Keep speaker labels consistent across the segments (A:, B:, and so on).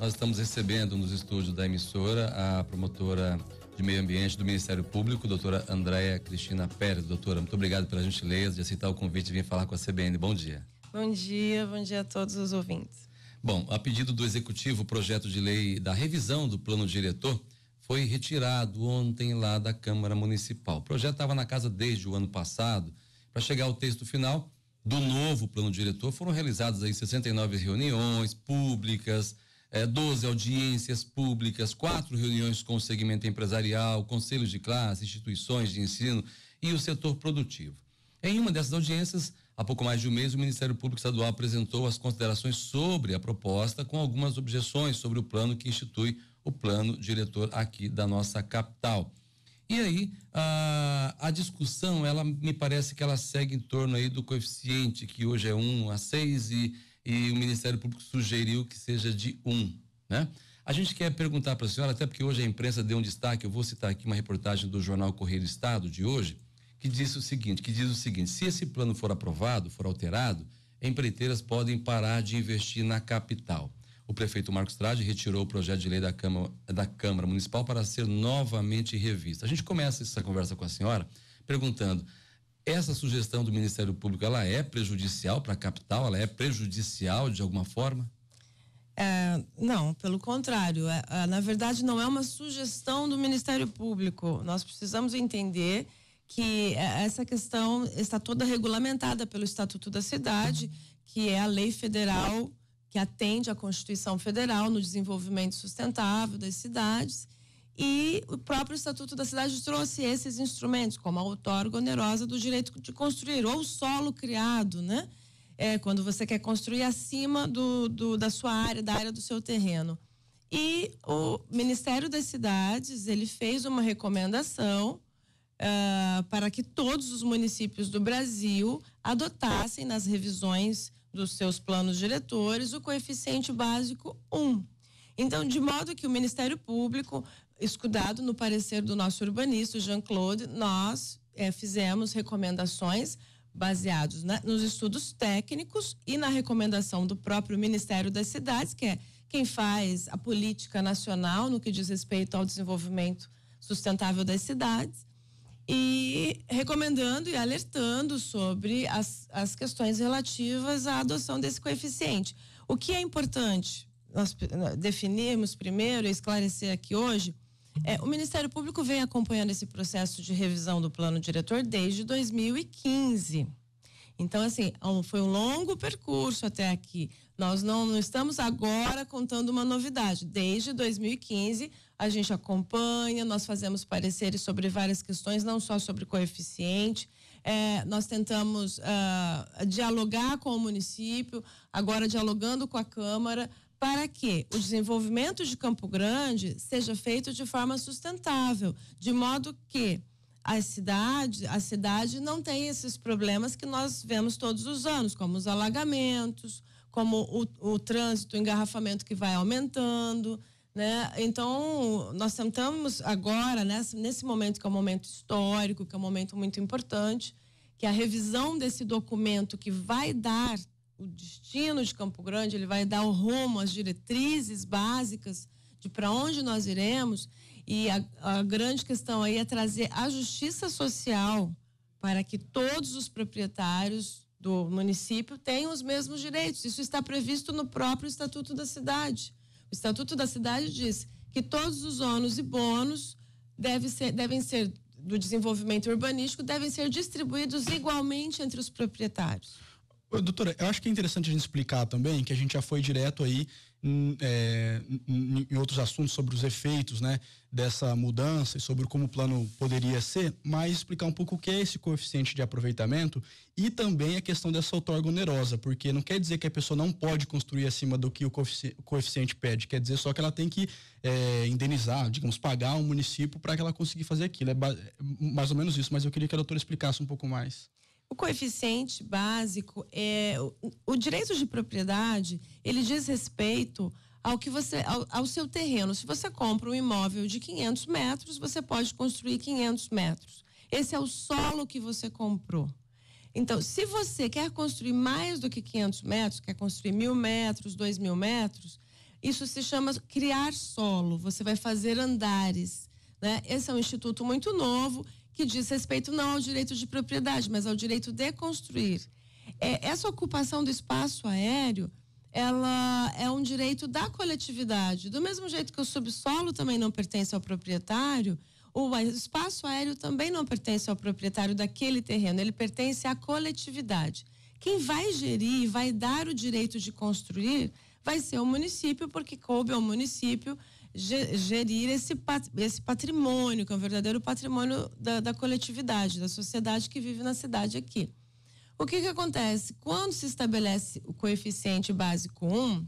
A: Nós estamos recebendo nos estúdios da emissora a promotora de Meio Ambiente do Ministério Público, doutora Andréia Cristina Pérez. Doutora, muito obrigado pela gentileza de aceitar o convite e vir falar com a CBN. Bom dia.
B: Bom dia, bom dia a todos os ouvintes.
A: Bom, a pedido do Executivo, o projeto de lei da revisão do plano diretor foi retirado ontem lá da Câmara Municipal. O projeto estava na casa desde o ano passado. Para chegar ao texto final do novo plano diretor, foram realizadas aí 69 reuniões públicas, é, 12 audiências públicas, quatro reuniões com o segmento empresarial, conselhos de classe, instituições de ensino e o setor produtivo. Em uma dessas audiências, há pouco mais de um mês, o Ministério Público Estadual apresentou as considerações sobre a proposta, com algumas objeções sobre o plano que institui o plano diretor aqui da nossa capital. E aí, a, a discussão, ela me parece que ela segue em torno aí do coeficiente, que hoje é 1 um a 6 e e o Ministério Público sugeriu que seja de um, né? A gente quer perguntar para a senhora, até porque hoje a imprensa deu um destaque, eu vou citar aqui uma reportagem do jornal Correio do Estado de hoje, que diz o seguinte, que diz o seguinte, se esse plano for aprovado, for alterado, empreiteiras podem parar de investir na capital. O prefeito Marcos Trade retirou o projeto de lei da Câmara, da Câmara Municipal para ser novamente revisto. A gente começa essa conversa com a senhora perguntando: essa sugestão do Ministério Público, ela é prejudicial para a capital? Ela é prejudicial de alguma forma?
B: É, não, pelo contrário. É, é, na verdade, não é uma sugestão do Ministério Público. Nós precisamos entender que é, essa questão está toda regulamentada pelo Estatuto da Cidade, que é a lei federal que atende à Constituição Federal no desenvolvimento sustentável das cidades. E o próprio Estatuto da Cidade trouxe esses instrumentos, como a outorga onerosa do direito de construir, ou solo criado, né? É, quando você quer construir acima do, do, da sua área, da área do seu terreno. E o Ministério das Cidades ele fez uma recomendação uh, para que todos os municípios do Brasil adotassem nas revisões dos seus planos diretores o coeficiente básico 1. Então, de modo que o Ministério Público escudado no parecer do nosso urbanista, Jean-Claude, nós é, fizemos recomendações baseados na, nos estudos técnicos e na recomendação do próprio Ministério das Cidades, que é quem faz a política nacional no que diz respeito ao desenvolvimento sustentável das cidades, e recomendando e alertando sobre as, as questões relativas à adoção desse coeficiente. O que é importante nós definirmos primeiro e esclarecer aqui hoje é, o Ministério Público vem acompanhando esse processo de revisão do plano diretor desde 2015. Então, assim, é foi um longo percurso até aqui. Nós não, não, estamos agora contando uma novidade. Desde 2015, a gente acompanha, nós fazemos pareceres sobre várias questões, não só sobre coeficiente. É, nós tentamos uh, dialogar com o município, agora dialogando com a Câmara para que o desenvolvimento de Campo Grande seja feito de forma sustentável, de modo que a cidade, a cidade não tenha esses problemas que nós vemos todos os anos, como os alagamentos, como o, o trânsito, o engarrafamento que vai aumentando. Né? Então, nós tentamos agora, né, nesse momento que é um momento histórico, que é um momento muito importante, que a revisão desse documento que vai dar o destino de Campo Grande, ele vai dar o rumo, as diretrizes básicas de para onde nós iremos. E a, a, grande questão aí é trazer a justiça social para que todos os proprietários do município tenham os mesmos direitos. Isso está previsto no próprio Estatuto da Cidade. O Estatuto da Cidade diz que todos os ônus e bônus ser, devem ser do desenvolvimento urbanístico devem ser distribuídos igualmente entre os proprietários.
C: Doutora, eu acho que é interessante a gente explicar também que a gente já foi direto aí em, hum, é, hum, hum, em, outros assuntos sobre os efeitos né, dessa mudança e sobre como o plano poderia ser, mas explicar um pouco o que é esse coeficiente de aproveitamento e também a questão dessa outorga onerosa, porque não quer dizer que a pessoa não pode construir acima do que o coeficiente pede, quer dizer só que ela tem que é, indenizar, digamos, pagar o um município para que ela consiga fazer aquilo. É, é mais ou menos isso, mas eu queria que a doutora explicasse um pouco mais.
B: O coeficiente básico é o, o direito de propriedade, ele diz respeito ao que você ao, ao, seu terreno. Se você compra um imóvel de 500 metros, você pode construir 500 metros. Esse é o solo que você comprou. Então, se você quer construir mais do que 500 metros, quer construir mil metros, dois mil metros, isso se chama criar solo. Você vai fazer andares. Né? Esse é um instituto muito novo que diz respeito não ao direito de propriedade, mas ao direito de construir. É, essa ocupação do espaço aéreo ela é um direito da coletividade. Do mesmo jeito que o subsolo também não pertence ao proprietário, o espaço aéreo também não pertence ao proprietário daquele terreno, ele pertence à coletividade. Quem vai gerir e vai dar o direito de construir vai ser o município, porque coube ao município gerir esse, esse patrimônio, que é um verdadeiro patrimônio da, da coletividade, da sociedade que vive na cidade aqui. O que, que acontece? Quando se estabelece o coeficiente básico 1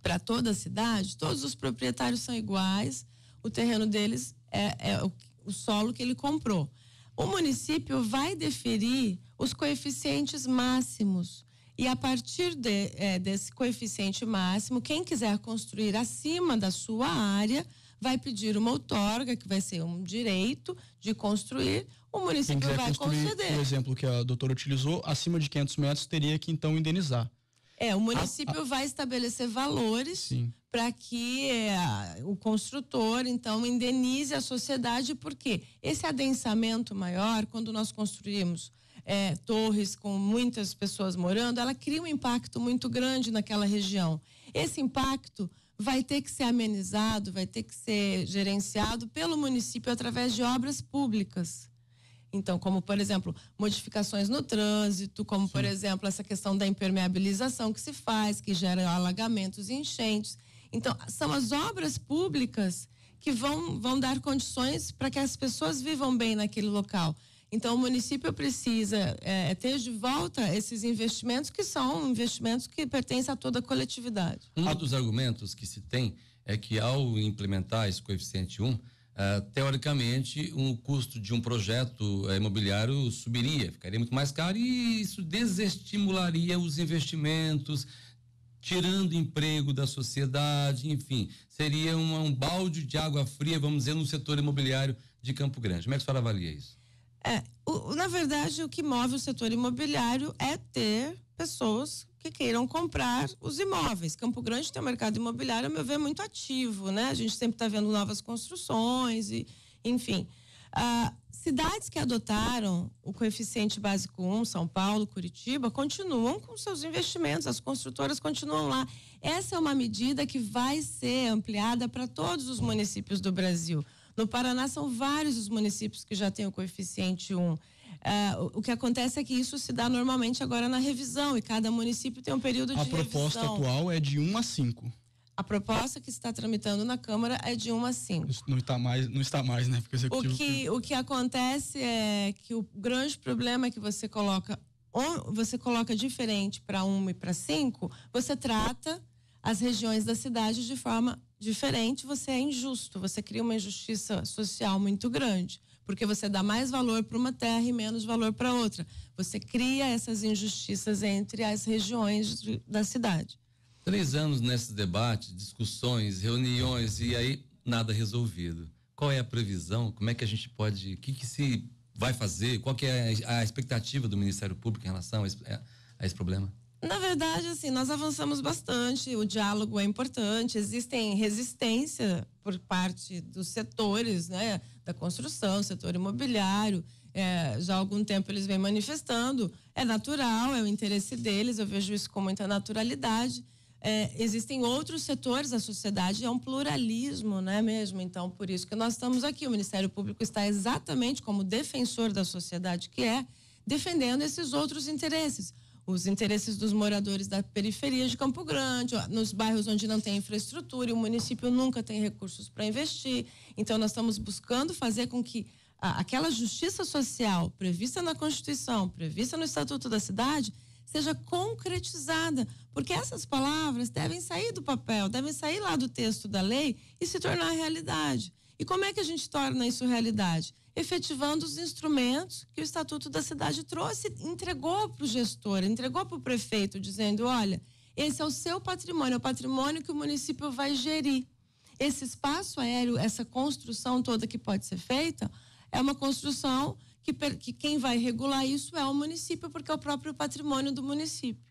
B: para toda a cidade, todos os proprietários são iguais, o terreno deles é, é o, o solo que ele comprou. O município vai deferir os coeficientes máximos e a partir de, é, desse coeficiente máximo, quem quiser construir acima da sua área vai pedir uma outorga, que vai ser um direito de construir, o município vai conceder. Por
C: exemplo, que a doutora utilizou, acima de 500 metros teria que então indenizar.
B: É, o município a, a... vai estabelecer valores para que é, o construtor, então, indenize a sociedade, porque esse adensamento maior, quando nós construímos é, torres com muitas pessoas morando, ela cria um impacto muito grande naquela região. Esse impacto vai ter que ser amenizado, vai ter que ser gerenciado pelo município através de obras públicas. Então, como por exemplo, modificações no trânsito, como Sim. por exemplo, essa questão da impermeabilização que se faz, que gera alagamentos e enchentes. Então, são as obras públicas que vão, vão dar condições para que as pessoas vivam bem naquele local. Então, o município precisa é, é ter de volta esses investimentos, que são investimentos que pertencem a toda a coletividade.
A: Um dos argumentos que se tem é que, ao implementar esse coeficiente 1, Uh, teoricamente, o custo de um projeto uh, imobiliário subiria, ficaria muito mais caro e isso desestimularia os investimentos, tirando emprego da sociedade, enfim, seria uma, um balde de água fria, vamos dizer, no setor imobiliário de Campo Grande. Como é que a senhora avalia isso?
B: É, o, na verdade, o que move o setor imobiliário é ter pessoas que queiram comprar os imóveis. Campo Grande tem um mercado imobiliário, a meu ver, muito ativo, né? A gente sempre está vendo novas construções e, enfim. Ah, cidades que adotaram o coeficiente básico 1, São Paulo, Curitiba, continuam com seus investimentos, as construtoras continuam lá. Essa é uma medida que vai ser ampliada para todos os municípios do Brasil. No Paraná são vários os municípios que já têm o coeficiente 1. Uh, o que acontece é que isso se dá normalmente agora na revisão e cada município tem um período a de revisão. A proposta atual
C: é de 1 a 5.
B: A proposta que está tramitando na Câmara é de 1 a 5. Isso
C: não está mais, não está mais, né? Porque o que,
B: o que acontece é que o grande problema é que você coloca, você coloca diferente para 1 e para 5, você trata as regiões da cidade de forma diferente, você é injusto, você cria uma injustiça social muito grande porque você dá mais valor para uma terra e menos valor para outra. Você cria essas injustiças entre as regiões da cidade.
A: Três anos nesses debates, discussões, reuniões e aí nada resolvido. Qual é a previsão? Como é que a gente pode? O que, que se vai fazer? Qual que é a expectativa do Ministério Público em relação a esse, a esse problema?
B: Na verdade, assim, nós avançamos bastante, o diálogo é importante, existem resistência por parte dos setores, né? da construção, setor imobiliário. É, já há algum tempo eles vêm manifestando. É natural, é o interesse deles, eu vejo isso com muita naturalidade. É, existem outros setores da sociedade, é um pluralismo, não é mesmo? Então, por isso que nós estamos aqui. O Ministério Público está exatamente como defensor da sociedade que é, defendendo esses outros interesses os interesses dos moradores da periferia de Campo Grande, nos bairros onde não tem infraestrutura e o município nunca tem recursos para investir. Então, nós estamos buscando fazer com que a, aquela justiça social prevista na Constituição, prevista no Estatuto da Cidade, seja concretizada, porque essas palavras devem sair do papel, devem sair lá do texto da lei e se tornar realidade. E como é que a gente torna isso realidade? Efetivando os instrumentos que o Estatuto da Cidade trouxe, entregou para o gestor, entregou para o prefeito, dizendo: olha, esse é o seu patrimônio, é o patrimônio que o município vai gerir. Esse espaço aéreo, essa construção toda que pode ser feita, é uma construção que, que quem vai regular isso é o município, porque é o próprio patrimônio do município.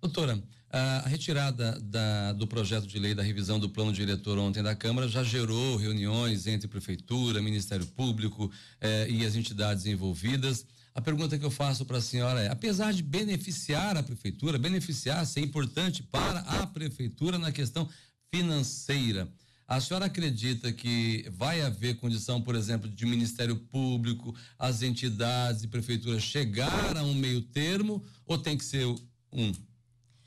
A: Doutora, a retirada da, do projeto de lei da revisão do plano diretor ontem da Câmara já gerou reuniões entre Prefeitura, Ministério Público eh, e as entidades envolvidas. A pergunta que eu faço para a senhora é: apesar de beneficiar a Prefeitura, beneficiar ser importante para a Prefeitura na questão financeira, a senhora acredita que vai haver condição, por exemplo, de Ministério Público, as entidades e Prefeitura chegar a um meio termo ou tem que ser um?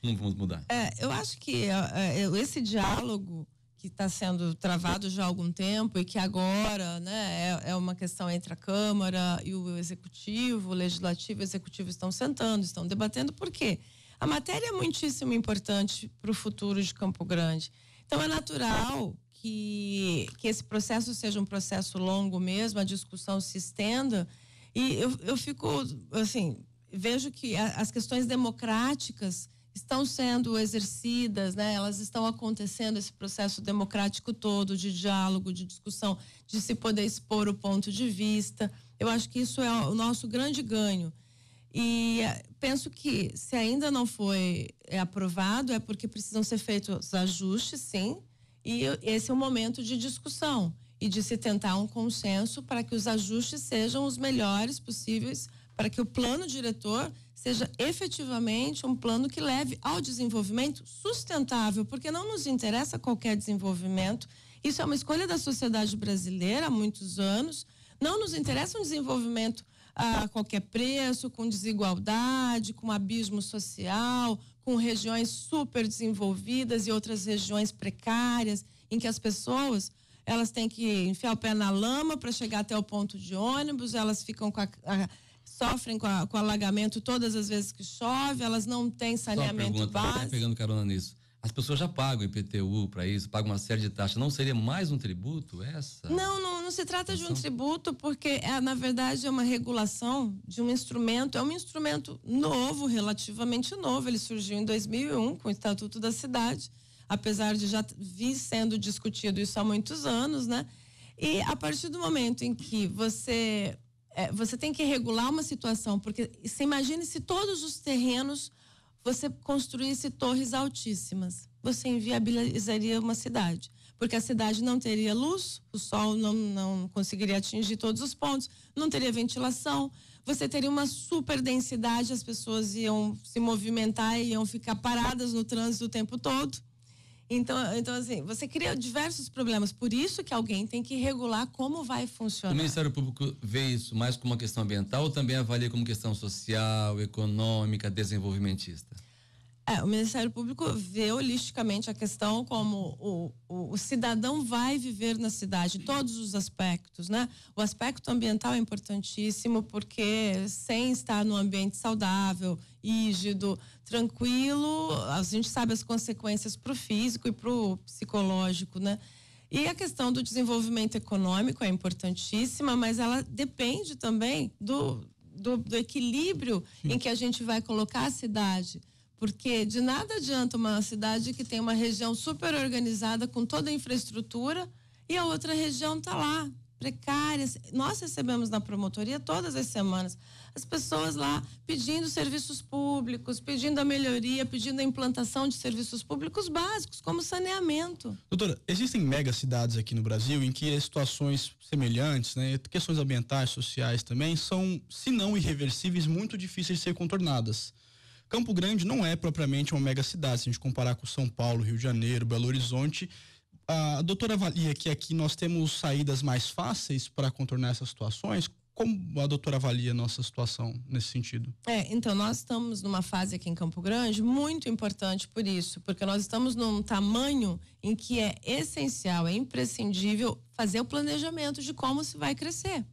A: não vamos mudar?
B: É, eu acho que é, é esse diálogo que está sendo travado já há algum tempo e que agora né, é, é, uma questão entre a Câmara e o Executivo, o Legislativo e o Executivo estão sentando, estão debatendo, por quê? A matéria é muitíssimo importante para o futuro de Campo Grande. Então é natural que, que esse processo seja um processo longo mesmo, a discussão se estenda. E eu, eu fico, assim, vejo que a, as questões democráticas estão sendo exercidas, né? Elas estão acontecendo esse processo democrático todo de diálogo, de discussão, de se poder expor o ponto de vista. Eu acho que isso é o nosso grande ganho. E eh, penso que se ainda não foi eh, aprovado é porque precisam ser feitos ajustes, sim. E esse é o momento de discussão e de se tentar um consenso para que os ajustes sejam os melhores possíveis para que o plano diretor seja efetivamente um plano que leve ao desenvolvimento sustentável, porque não nos interessa qualquer desenvolvimento. Isso é uma escolha da sociedade brasileira há muitos anos. Não nos interessa um desenvolvimento ah, a qualquer preço, com desigualdade, com abismo social, com regiões super desenvolvidas e outras regiões precárias, em que as pessoas elas têm que enfiar o pé na lama para chegar até o ponto de ônibus, elas ficam com a, a sofrem com, a, com alagamento todas as vezes que chove, elas não têm saneamento Só uma pergunta, básico.
A: pegando carona nisso. As pessoas já pagam IPTU para isso, pagam uma série de taxas. Não seria mais um tributo essa?
B: Não, não, não se trata de um tributo, porque é, na verdade é uma regulação de um instrumento. É um instrumento novo, relativamente novo. Ele surgiu em 2001 com o Estatuto da Cidade, apesar de já vir sendo discutido isso há muitos anos, né? E a partir do momento em que você é, você tem que regular uma situação, porque se imagine se todos os terrenos você construísse torres altíssimas, você inviabilizaria uma cidade, porque a cidade não teria luz, o sol não, não conseguiria atingir todos os pontos, não teria ventilação, você teria uma super densidade, as pessoas iam se movimentar, iam ficar paradas no trânsito o tempo todo então, então, assim, você cria diversos problemas. Por isso que alguém tem que regular como vai funcionar. O Ministério
A: Público vê isso mais como uma questão ambiental ou também avalia como questão social, econômica, desenvolvimentista?
B: É, o Ministério Público vê holisticamente a questão como o, o, o, cidadão vai viver na cidade, todos os aspectos, né? O aspecto ambiental é importantíssimo porque sem estar num ambiente saudável, rígido, tranquilo, a gente sabe as consequências para o físico e para o psicológico, né? E a questão do desenvolvimento econômico é importantíssima, mas ela depende também do, do, do equilíbrio em que a gente vai colocar a cidade porque de nada adianta uma cidade que tem uma região super organizada com toda a infraestrutura e a outra região está lá, precária. Nós recebemos na promotoria todas as semanas as pessoas lá pedindo serviços públicos, pedindo a melhoria, pedindo a implantação de serviços públicos básicos, como saneamento.
C: Doutora, existem mega cidades aqui no Brasil em que situações semelhantes, né, questões ambientais, sociais também, são, se não irreversíveis, muito difíceis de ser contornadas. Campo Grande não é propriamente uma mega cidade, se a gente comparar com São Paulo, Rio de Janeiro, Belo Horizonte. A doutora avalia que aqui nós temos saídas mais fáceis para contornar essas situações? Como a doutora avalia a nossa situação nesse sentido?
B: É, então, nós estamos numa fase aqui em Campo Grande muito importante por isso, porque nós estamos num tamanho em que é essencial, é imprescindível fazer o planejamento de como se vai crescer.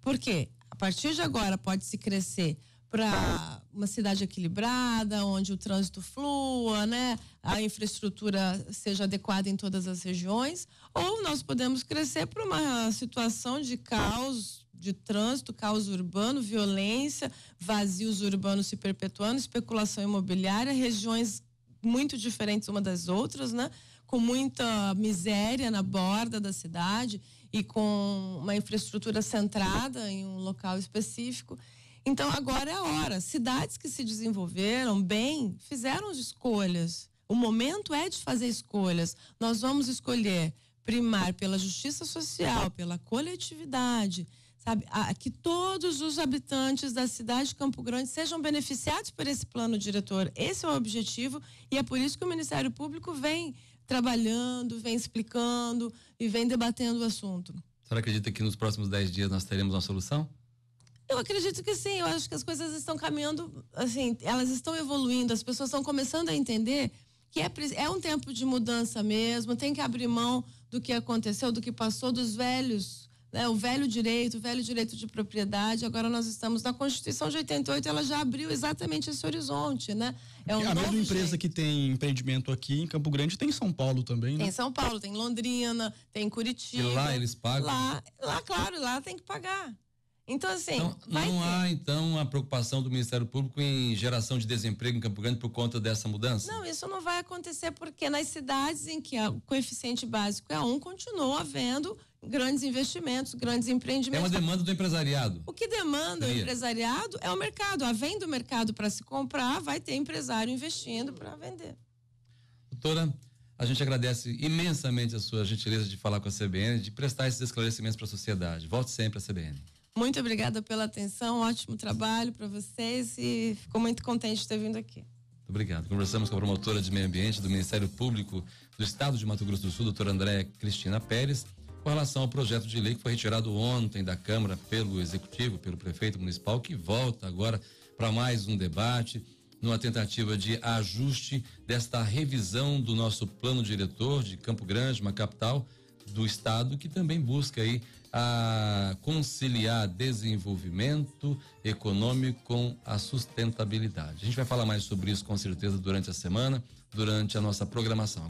B: Porque a partir de agora pode-se crescer para uma cidade equilibrada, onde o trânsito flua, né? A infraestrutura seja adequada em todas as regiões, ou nós podemos crescer para uma situação de caos de trânsito, caos urbano, violência, vazios urbanos se perpetuando, especulação imobiliária, regiões muito diferentes uma das outras, né? Com muita miséria na borda da cidade e com uma infraestrutura centrada em um local específico. Então agora é a hora. Cidades que se desenvolveram bem fizeram escolhas. O momento é de fazer escolhas. Nós vamos escolher primar pela justiça social, pela coletividade, sabe? A, que todos os habitantes da cidade de Campo Grande sejam beneficiados por esse plano diretor. Esse é o objetivo e é por isso que o Ministério Público vem trabalhando, vem explicando e vem debatendo o assunto.
A: A senhora acredita que nos próximos 10 dias nós teremos uma solução?
B: Eu acredito que sim, eu acho que as coisas estão caminhando, assim, elas estão evoluindo, as pessoas estão começando a entender que é, é um tempo de mudança mesmo, tem que abrir mão do que aconteceu, do que passou, dos velhos, né? o velho direito, o velho direito de propriedade. Agora nós estamos na Constituição de 88, ela já abriu exatamente esse horizonte, né? É um a mesma empresa
C: jeito. que tem empreendimento aqui em Campo Grande tem em São Paulo também, né? Tem São
B: Paulo, tem Londrina, tem Curitiba. E lá eles pagam? Lá, lá claro, lá tem que pagar. Então, assim. Então, não ter.
A: há, então, a preocupação do Ministério Público em geração de desemprego em Campo Grande por conta dessa mudança?
B: Não, isso não vai acontecer porque nas cidades em que o coeficiente básico é um, continua havendo grandes investimentos, grandes empreendimentos. É uma demanda do
A: empresariado.
B: O que demanda Seria. o empresariado é o mercado. A venda do mercado para se comprar, vai ter empresário investindo para vender.
A: Doutora, a gente agradece imensamente a sua gentileza de falar com a CBN, de prestar esses esclarecimentos para a sociedade. Volte sempre à CBN.
B: Muito obrigada pela atenção, ótimo trabalho para vocês e ficou muito contente de ter vindo aqui.
A: Muito obrigado. Conversamos com a promotora de meio ambiente do Ministério Público do Estado de Mato Grosso do Sul, doutora Andréa Cristina Pérez, com relação ao projeto de lei que foi retirado ontem da Câmara pelo Executivo, pelo prefeito municipal, que volta agora para mais um debate numa tentativa de ajuste desta revisão do nosso plano diretor de Campo Grande, uma capital do estado que também busca aí a conciliar desenvolvimento econômico com a sustentabilidade. A gente vai falar mais sobre isso com certeza durante a semana, durante a nossa programação.